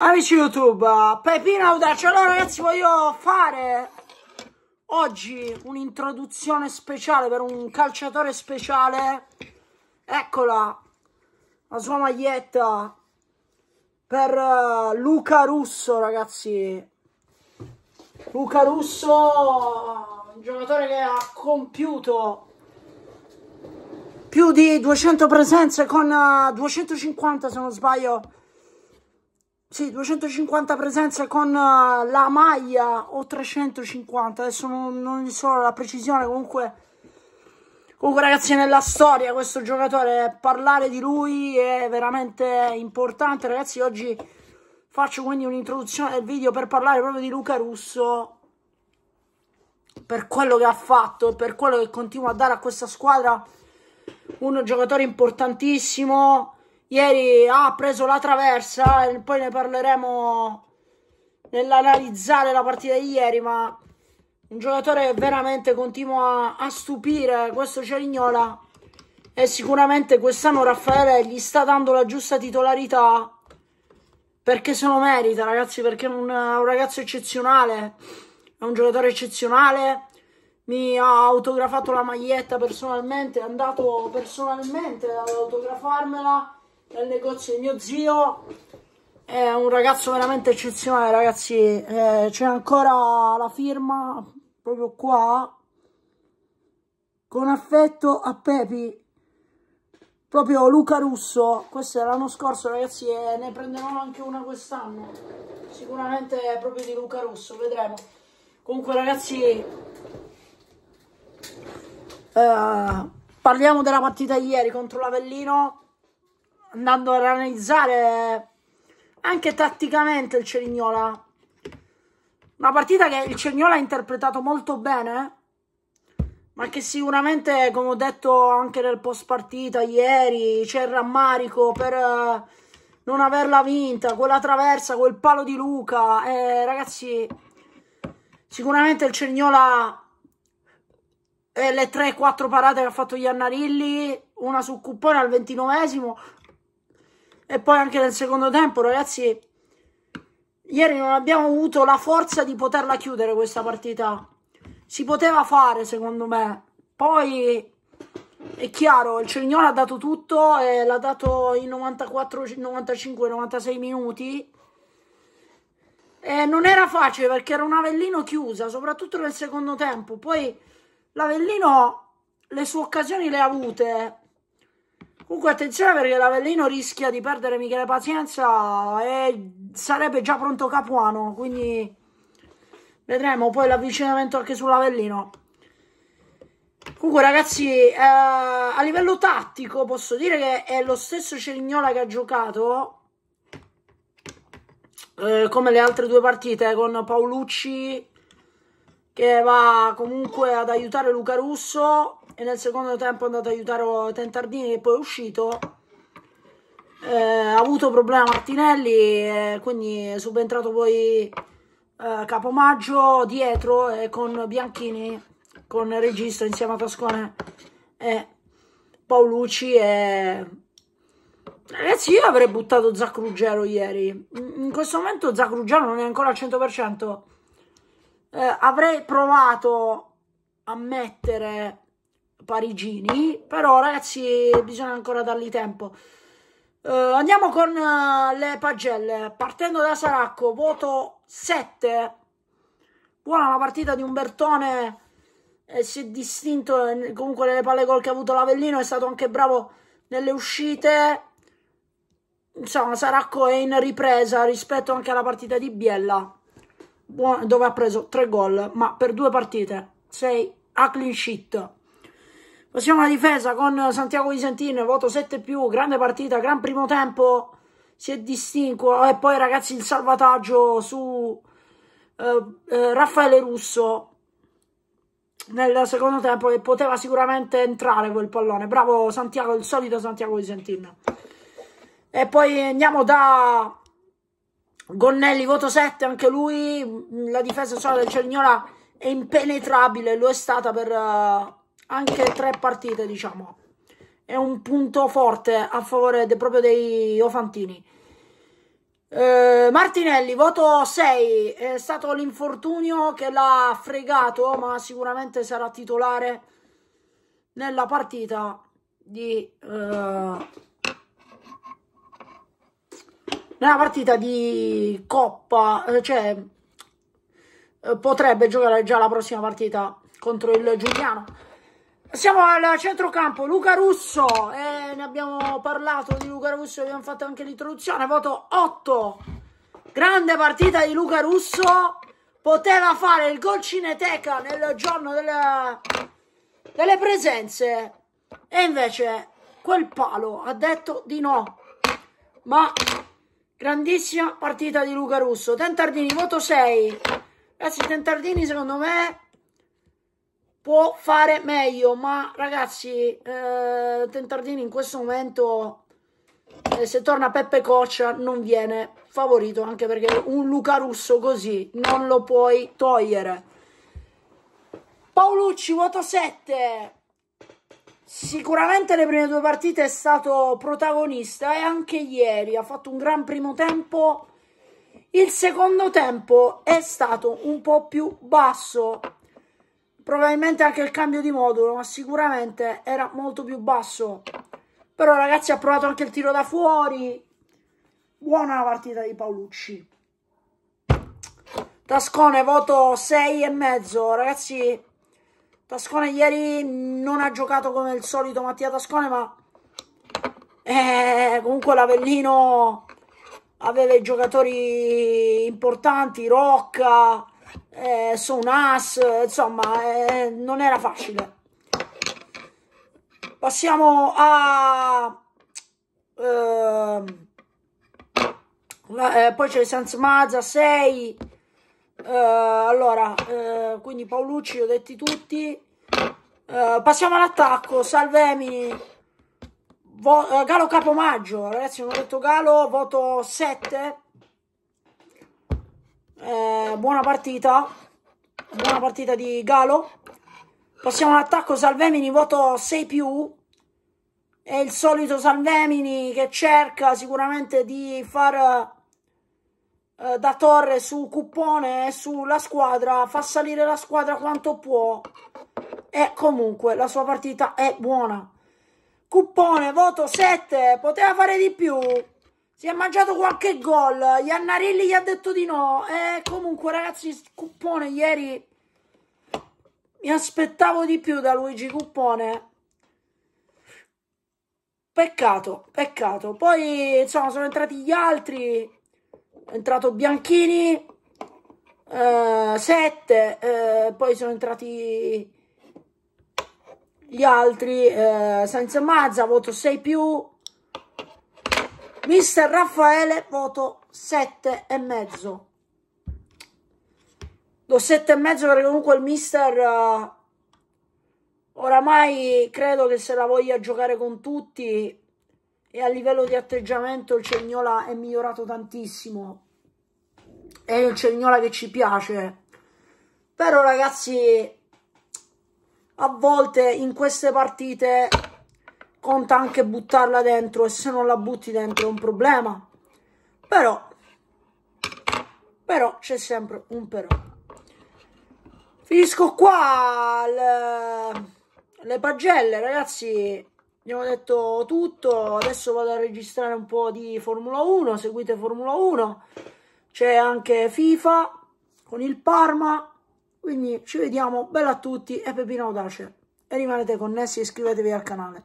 Amici YouTube, Pepino Audace, allora ragazzi voglio fare oggi un'introduzione speciale per un calciatore speciale, eccola, la sua maglietta, per uh, Luca Russo ragazzi, Luca Russo, un giocatore che ha compiuto più di 200 presenze con uh, eh, 250 se non sbaglio, sì, 250 presenze con eh, la maglia o 350, adesso non, non so la precisione, comunque... Comunque ragazzi, nella storia questo giocatore, parlare di lui è veramente importante. Ragazzi, oggi faccio quindi un'introduzione del video per parlare proprio di Luca Russo, per quello che ha fatto, e per quello che continua a dare a questa squadra. Un giocatore importantissimo, Ieri ah, ha preso la traversa, e poi ne parleremo nell'analizzare la partita di ieri, ma un giocatore che veramente continua a stupire questo Cerignola e sicuramente quest'anno Raffaele gli sta dando la giusta titolarità perché se lo merita ragazzi, perché è un, un ragazzo eccezionale, è un giocatore eccezionale, mi ha autografato la maglietta personalmente, è andato personalmente ad autografarmela nel negozio di mio zio è un ragazzo veramente eccezionale ragazzi eh, c'è ancora la firma proprio qua con affetto a Pepi proprio Luca Russo questo è l'anno scorso ragazzi e ne prenderò anche una quest'anno sicuramente è proprio di Luca Russo vedremo comunque ragazzi eh, parliamo della partita ieri contro l'Avellino andando ad analizzare anche tatticamente il Cerignola. Una partita che il Cerignola ha interpretato molto bene, ma che sicuramente, come ho detto anche nel post partita ieri, c'è il rammarico per eh, non averla vinta, quella traversa, quel palo di Luca. Eh, ragazzi, sicuramente il Cerignola e eh, le 3-4 parate che ha fatto Iannarilli, una su Cuppone al 29esimo, e poi anche nel secondo tempo, ragazzi, ieri non abbiamo avuto la forza di poterla chiudere questa partita. Si poteva fare, secondo me. Poi è chiaro, il Cerignolo ha dato tutto, eh, l'ha dato in 94, 95, 96 minuti. Eh, non era facile perché era un Avellino chiusa, soprattutto nel secondo tempo. Poi l'Avellino le sue occasioni le ha avute, Comunque attenzione perché l'Avellino rischia di perdere Michele Pazienza e sarebbe già pronto Capuano, quindi vedremo poi l'avvicinamento anche sull'Avellino. Comunque ragazzi, eh, a livello tattico posso dire che è lo stesso Cerignola che ha giocato eh, come le altre due partite con Paolucci che va comunque ad aiutare Luca Russo e nel secondo tempo è andato ad aiutare Tentardini che poi è uscito. Eh, ha avuto problema Martinelli, eh, quindi è subentrato poi eh, Capomaggio dietro e eh, con Bianchini, con Regista insieme a Tascone e Paolucci e... Ragazzi, io avrei buttato Zac Ruggero ieri. In questo momento Zac Ruggero non è ancora al 100%. Eh, avrei provato a mettere parigini, però ragazzi bisogna ancora dargli tempo. Uh, andiamo con uh, le pagelle, partendo da Saracco, voto 7. Buona la partita di Umbertone, eh, si è distinto eh, comunque nelle palle gol che ha avuto l'Avellino, è stato anche bravo nelle uscite. Insomma, Saracco è in ripresa rispetto anche alla partita di Biella, dove ha preso 3 gol, ma per due partite, 6 a clean sheet. Passiamo alla difesa con Santiago Visentin, voto 7 più, grande partita, gran primo tempo, si è distinto. E poi ragazzi il salvataggio su eh, eh, Raffaele Russo nel secondo tempo che poteva sicuramente entrare quel pallone. Bravo Santiago, il solito Santiago Visentin. E poi andiamo da Gonnelli, voto 7, anche lui, la difesa del Cerignola è impenetrabile, lo è stata per... Uh, anche tre partite, diciamo. È un punto forte a favore de proprio dei Ofantini. Eh, Martinelli, voto 6. È stato l'infortunio che l'ha fregato, ma sicuramente sarà titolare nella partita di... Eh, nella partita di Coppa, eh, cioè eh, potrebbe giocare già la prossima partita contro il Giuliano. Siamo al centrocampo, Luca Russo, eh, ne abbiamo parlato di Luca Russo, abbiamo fatto anche l'introduzione, voto 8, grande partita di Luca Russo, poteva fare il gol Cineteca nel giorno delle, delle presenze e invece quel palo ha detto di no, ma grandissima partita di Luca Russo, Tentardini voto 6, ragazzi Tentardini secondo me può fare meglio, ma ragazzi, eh, Tentardini in questo momento, eh, se torna Peppe Coccia, non viene favorito, anche perché un Luca Russo così non lo puoi togliere. Paolucci, vuoto 7. Sicuramente le prime due partite è stato protagonista e anche ieri ha fatto un gran primo tempo. Il secondo tempo è stato un po' più basso probabilmente anche il cambio di modulo, ma sicuramente era molto più basso. Però ragazzi ha provato anche il tiro da fuori. Buona la partita di Paolucci. Tascone voto e mezzo. Ragazzi, Tascone ieri non ha giocato come il solito Mattia Tascone, ma eh, comunque l'Avellino aveva i giocatori importanti, Rocca, eh, sono un as, insomma, eh, non era facile. Passiamo a... Ehm, eh, la, poi c'è Sans Mazza 6. Eh, allora, eh, quindi Paolucci, ho detti tutti. Eh, passiamo all'attacco, salvemi. Vo Galo Capomaggio, ragazzi, non ho detto Galo, voto 7 eh, buona partita. Buona partita di Galo. Passiamo all'attacco Salvemini, voto 6 più. È il solito Salvemini che cerca sicuramente di far eh, da torre su cupone e sulla squadra. Fa salire la squadra quanto può. E comunque la sua partita è buona. cupone voto 7. Poteva fare di più. Si è mangiato qualche gol. Iannarelli gli ha detto di no. E eh, comunque, ragazzi, Cuppone ieri mi aspettavo di più da Luigi Cuppone. Peccato, peccato. Poi, insomma, sono entrati gli altri. È entrato Bianchini. Eh, Eh, poi sono entrati gli altri. Eh, senza Mazza, voto 6 più. Mister Raffaele, voto 7 e mezzo. Do 7 e mezzo perché comunque il mister uh, oramai credo che se la voglia giocare con tutti e a livello di atteggiamento il Cegnola è migliorato tantissimo. È il Cegnola che ci piace. Però ragazzi, a volte in queste partite conta anche buttarla dentro e se non la butti dentro è un problema. Però, però c'è sempre un però. Finisco qua le, le pagelle, ragazzi. Abbiamo detto tutto. Adesso vado a registrare un po' di Formula 1. Seguite Formula 1. C'è anche FIFA con il Parma. Quindi ci vediamo, bella a tutti e Pepino Audace. E rimanete connessi e iscrivetevi al canale.